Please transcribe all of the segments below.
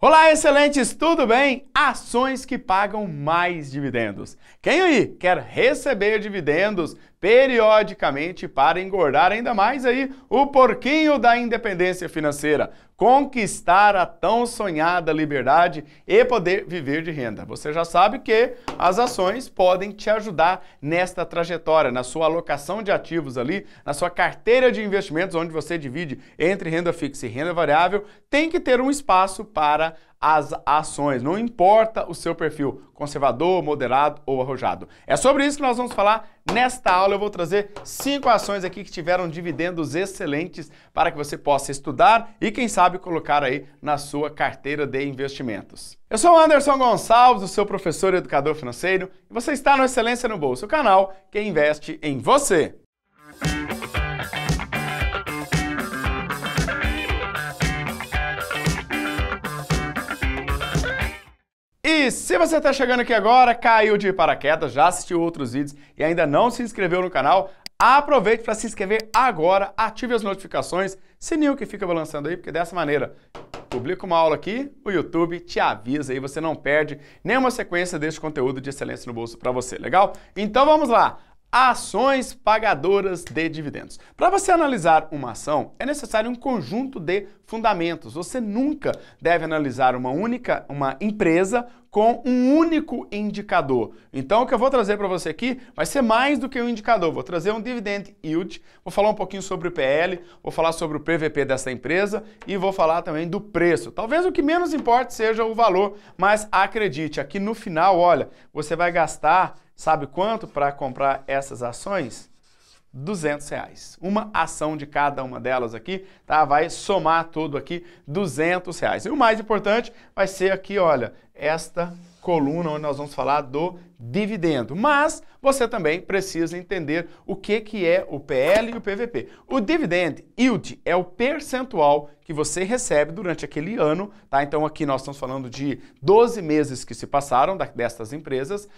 Olá, excelentes, tudo bem? Ações que pagam mais dividendos. Quem aí quer receber dividendos, periodicamente para engordar ainda mais aí o porquinho da independência financeira, conquistar a tão sonhada liberdade e poder viver de renda. Você já sabe que as ações podem te ajudar nesta trajetória, na sua alocação de ativos ali, na sua carteira de investimentos onde você divide entre renda fixa e renda variável, tem que ter um espaço para as ações, não importa o seu perfil, conservador, moderado ou arrojado. É sobre isso que nós vamos falar nesta aula. Eu vou trazer cinco ações aqui que tiveram dividendos excelentes para que você possa estudar e, quem sabe, colocar aí na sua carteira de investimentos. Eu sou Anderson Gonçalves, o seu professor e educador financeiro, e você está no Excelência no Bolso, o canal que investe em você. se você está chegando aqui agora, caiu de paraquedas, já assistiu outros vídeos e ainda não se inscreveu no canal, aproveite para se inscrever agora, ative as notificações, sininho que fica balançando aí, porque dessa maneira, publico uma aula aqui, o YouTube te avisa e você não perde nenhuma sequência deste conteúdo de excelência no bolso para você, legal? Então vamos lá! Ações pagadoras de dividendos. Para você analisar uma ação, é necessário um conjunto de fundamentos. Você nunca deve analisar uma única uma empresa com um único indicador. Então, o que eu vou trazer para você aqui vai ser mais do que um indicador. Vou trazer um dividend yield, vou falar um pouquinho sobre o PL, vou falar sobre o PVP dessa empresa e vou falar também do preço. Talvez o que menos importe seja o valor, mas acredite, aqui no final, olha, você vai gastar Sabe quanto para comprar essas ações? 200 reais. Uma ação de cada uma delas aqui, tá? Vai somar tudo aqui, 200 reais. E o mais importante vai ser aqui, olha, esta coluna onde nós vamos falar do dividendo. Mas você também precisa entender o que, que é o PL e o PVP. O dividend yield é o percentual que você recebe durante aquele ano, tá? Então aqui nós estamos falando de 12 meses que se passaram da, destas empresas,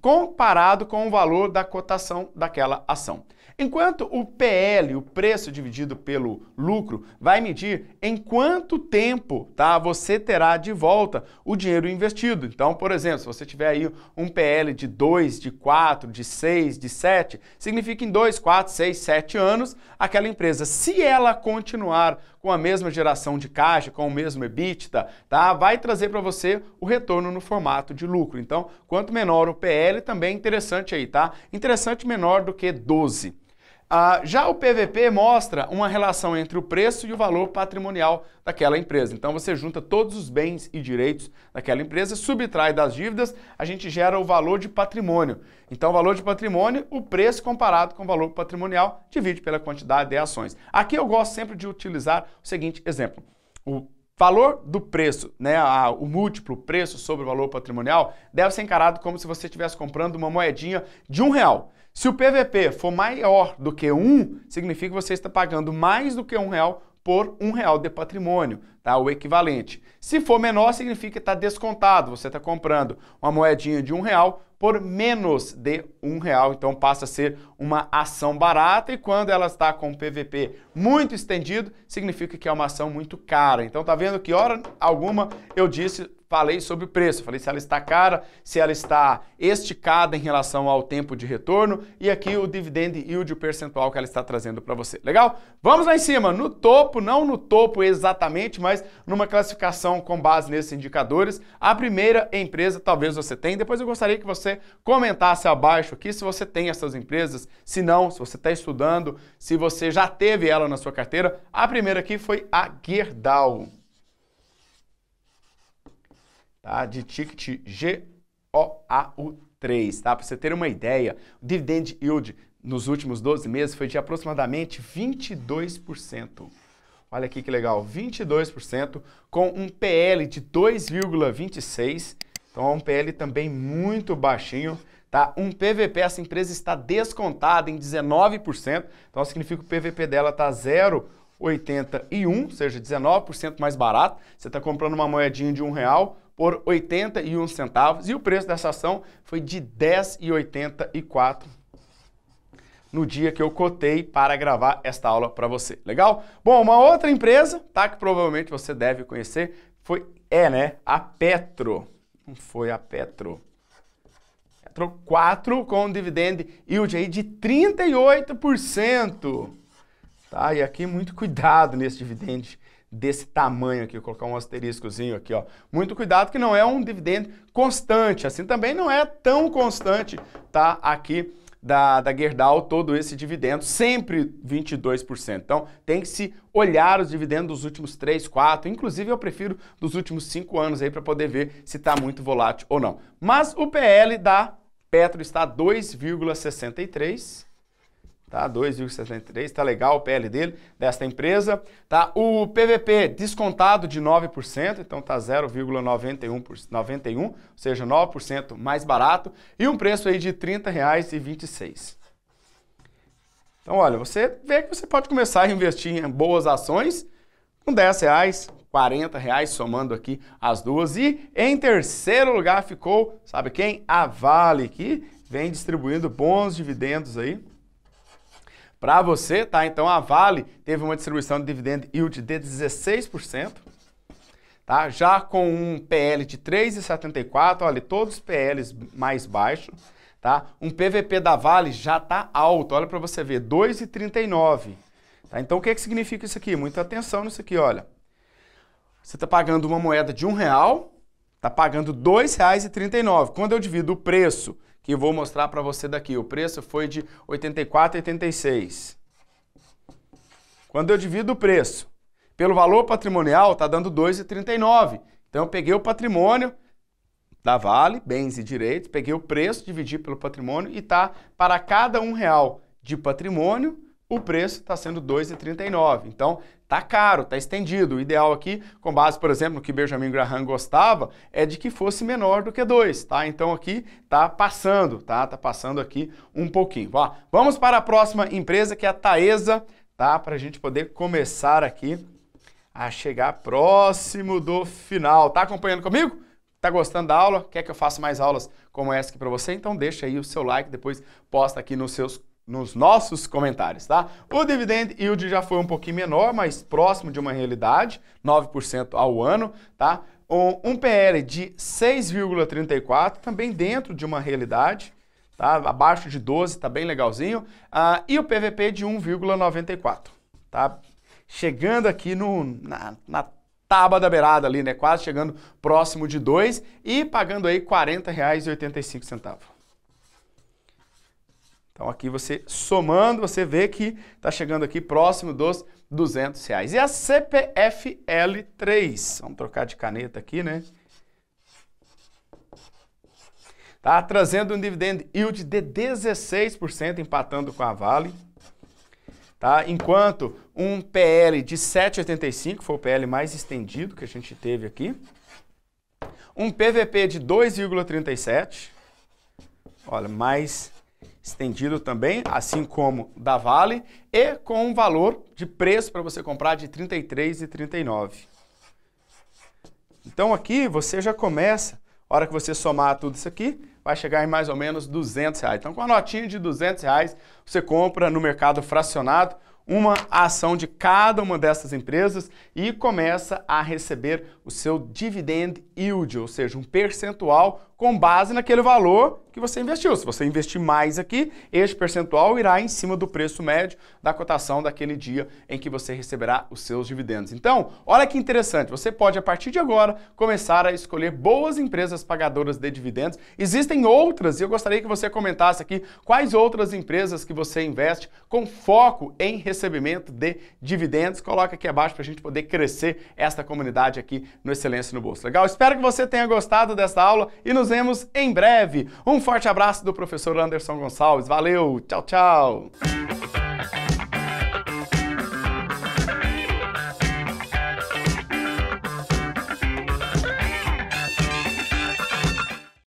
comparado com o valor da cotação daquela ação. Enquanto o PL, o preço dividido pelo lucro, vai medir em quanto tempo tá, você terá de volta o dinheiro investido. Então, por exemplo, se você tiver aí um PL de 2, de 4, de 6, de 7, significa em 2, 4, 6, 7 anos, aquela empresa, se ela continuar com a mesma geração de caixa, com o mesmo EBITDA, tá, vai trazer para você o retorno no formato de lucro. Então, quanto menor o PL, também é interessante aí, tá? Interessante menor do que 12. Ah, já o PVP mostra uma relação entre o preço e o valor patrimonial daquela empresa. Então você junta todos os bens e direitos daquela empresa, subtrai das dívidas, a gente gera o valor de patrimônio. Então, o valor de patrimônio, o preço comparado com o valor patrimonial, divide pela quantidade de ações. Aqui eu gosto sempre de utilizar o seguinte exemplo. O Valor do preço, né, a, o múltiplo preço sobre o valor patrimonial, deve ser encarado como se você estivesse comprando uma moedinha de um real. Se o PVP for maior do que um, significa que você está pagando mais do que um real por um real de patrimônio tá? o equivalente. Se for menor, significa que está descontado, você está comprando uma moedinha de um real por menos de um real, então passa a ser uma ação barata e quando ela está com PVP muito estendido, significa que é uma ação muito cara. Então tá vendo que hora alguma eu disse, falei sobre o preço, falei se ela está cara, se ela está esticada em relação ao tempo de retorno e aqui o dividend yield, o percentual que ela está trazendo para você. Legal? Vamos lá em cima, no topo, não no topo exatamente, mas numa classificação com base nesses indicadores. A primeira empresa talvez você tenha, depois eu gostaria que você comentasse abaixo aqui se você tem essas empresas, se não, se você está estudando, se você já teve ela na sua carteira. A primeira aqui foi a Gerdau. Tá? De ticket G-O-A-U-3, tá? Para você ter uma ideia, o dividend yield nos últimos 12 meses foi de aproximadamente 22% olha aqui que legal, 22%, com um PL de 2,26%. Então é um PL também muito baixinho. Tá? Um PVP, essa empresa está descontada em 19%. Então significa que o PVP dela está 0,81, ou seja, 19% mais barato. Você está comprando uma moedinha de um real por 81 centavos e o preço dessa ação foi de 10,84 no dia que eu cotei para gravar esta aula para você. Legal? Bom, uma outra empresa, tá? Que provavelmente você deve conhecer, foi, é, né? A Petro. Não foi a Petro. Petro 4 com dividend yield aí de 38%. Tá? E aqui muito cuidado nesse dividend desse tamanho aqui, colocar um asteriscozinho aqui, ó. Muito cuidado que não é um dividendo constante, assim também não é tão constante, tá? Aqui da, da Gerdau todo esse dividendo, sempre 22%. Então, tem que se olhar os dividendos dos últimos 3, 4, inclusive eu prefiro dos últimos 5 anos aí para poder ver se está muito volátil ou não. Mas o PL da Petro está 2,63% tá? 2,73, tá legal o PL dele, desta empresa, tá? O PVP descontado de 9%, então tá 0,91, 91, ou seja, 9% mais barato, e um preço aí de R$ 30,26. Então, olha, você vê que você pode começar a investir em boas ações com R$ reais, 40 reais, somando aqui as duas. E em terceiro lugar ficou, sabe quem? A Vale, que vem distribuindo bons dividendos aí para você, tá? Então a Vale teve uma distribuição de dividend yield de 16%, tá? Já com um PL de 3,74, olha, todos os PLs mais baixos, tá? Um PVP da Vale já tá alto, olha para você ver, 2,39. Tá? Então o que, é que significa isso aqui? Muita atenção nisso aqui, olha. Você está pagando uma moeda de um real está pagando R$ 2,39. Quando eu divido o preço, que eu vou mostrar para você daqui, o preço foi de R$ 84,86. Quando eu divido o preço pelo valor patrimonial, está dando R$ 2,39. Então eu peguei o patrimônio da Vale, bens e direitos, peguei o preço, dividi pelo patrimônio e tá para cada um real de patrimônio, o preço está sendo 2,39. Então, tá caro, tá estendido. O ideal aqui, com base, por exemplo, no que Benjamin Graham gostava, é de que fosse menor do que 2, tá? Então aqui tá passando, tá? Tá passando aqui um pouquinho. Ó, vamos para a próxima empresa, que é a Taesa, tá? Para a gente poder começar aqui a chegar próximo do final. Tá acompanhando comigo? Tá gostando da aula? Quer que eu faça mais aulas como essa aqui para você? Então deixa aí o seu like, depois posta aqui nos seus nos nossos comentários, tá? O dividend yield já foi um pouquinho menor, mas próximo de uma realidade, 9% ao ano, tá? Um, um PR de 6,34, também dentro de uma realidade, tá? Abaixo de 12, tá bem legalzinho. Ah, e o PVP de 1,94, tá? Chegando aqui no, na, na tábua da beirada ali, né? Quase chegando próximo de 2 e pagando aí R$ 40,85. Então aqui você somando, você vê que está chegando aqui próximo dos 200 reais. E a CPFL3, vamos trocar de caneta aqui, né? Está trazendo um dividend yield de 16%, empatando com a Vale. Tá? Enquanto um PL de 7,85, foi o PL mais estendido que a gente teve aqui. Um PVP de 2,37, olha, mais estendido também, assim como da Vale, e com um valor de preço para você comprar de R$ 33,39. Então aqui você já começa, a hora que você somar tudo isso aqui, vai chegar em mais ou menos 200 reais. Então com a notinha de 200 reais, você compra no mercado fracionado uma ação de cada uma dessas empresas e começa a receber o seu dividend yield, ou seja, um percentual com base naquele valor que você investiu. Se você investir mais aqui, este percentual irá em cima do preço médio da cotação daquele dia em que você receberá os seus dividendos. Então, olha que interessante, você pode a partir de agora começar a escolher boas empresas pagadoras de dividendos. Existem outras e eu gostaria que você comentasse aqui quais outras empresas que você investe com foco em recebimento de dividendos. Coloca aqui abaixo para a gente poder crescer esta comunidade aqui no Excelência no Bolso. Legal? Espero que você tenha gostado desta aula e nos nos vemos em breve. Um forte abraço do professor Anderson Gonçalves. Valeu, tchau, tchau.